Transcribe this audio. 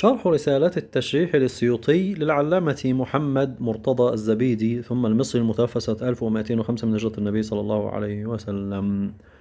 شرح رسالة التشريح للسيوطي للعلامة محمد مرتضى الزبيدي ثم المصري المتوفى سنة 1205 من هجرة النبي صلى الله عليه وسلم